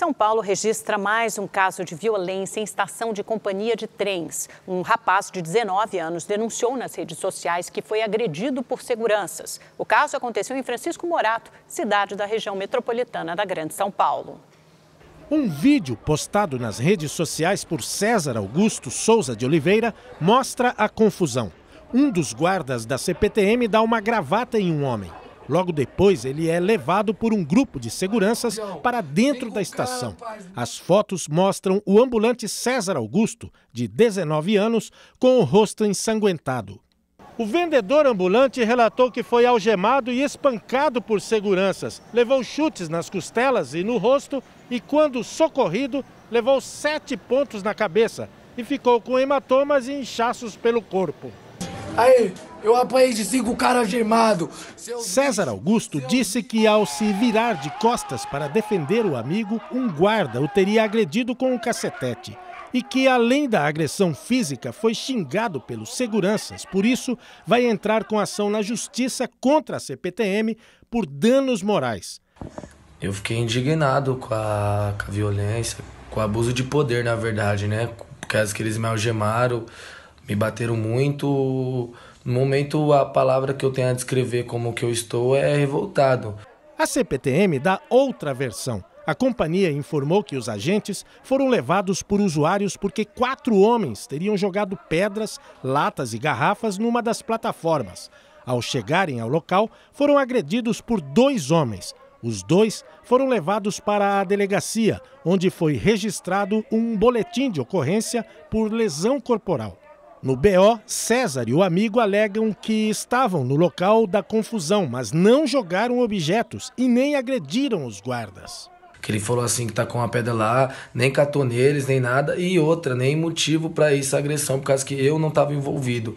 São Paulo registra mais um caso de violência em estação de companhia de trens. Um rapaz de 19 anos denunciou nas redes sociais que foi agredido por seguranças. O caso aconteceu em Francisco Morato, cidade da região metropolitana da Grande São Paulo. Um vídeo postado nas redes sociais por César Augusto Souza de Oliveira mostra a confusão. Um dos guardas da CPTM dá uma gravata em um homem. Logo depois, ele é levado por um grupo de seguranças para dentro da estação. As fotos mostram o ambulante César Augusto, de 19 anos, com o rosto ensanguentado. O vendedor ambulante relatou que foi algemado e espancado por seguranças. Levou chutes nas costelas e no rosto e, quando socorrido, levou sete pontos na cabeça e ficou com hematomas e inchaços pelo corpo. Aí, eu apanhei de cinco caras gemado. César Augusto disse que ao se virar de costas para defender o amigo, um guarda o teria agredido com um cacetete e que, além da agressão física, foi xingado pelos seguranças. Por isso, vai entrar com ação na justiça contra a CPTM por danos morais. Eu fiquei indignado com a, com a violência, com o abuso de poder, na verdade, né? Por causa que eles me algemaram, me bateram muito. No momento, a palavra que eu tenho a descrever como que eu estou é revoltado. A CPTM dá outra versão. A companhia informou que os agentes foram levados por usuários porque quatro homens teriam jogado pedras, latas e garrafas numa das plataformas. Ao chegarem ao local, foram agredidos por dois homens. Os dois foram levados para a delegacia, onde foi registrado um boletim de ocorrência por lesão corporal. No BO, César e o amigo alegam que estavam no local da confusão, mas não jogaram objetos e nem agrediram os guardas. Que ele falou assim que tá com a pedra lá, nem catou neles, nem nada, e outra, nem motivo para essa agressão, por causa que eu não estava envolvido.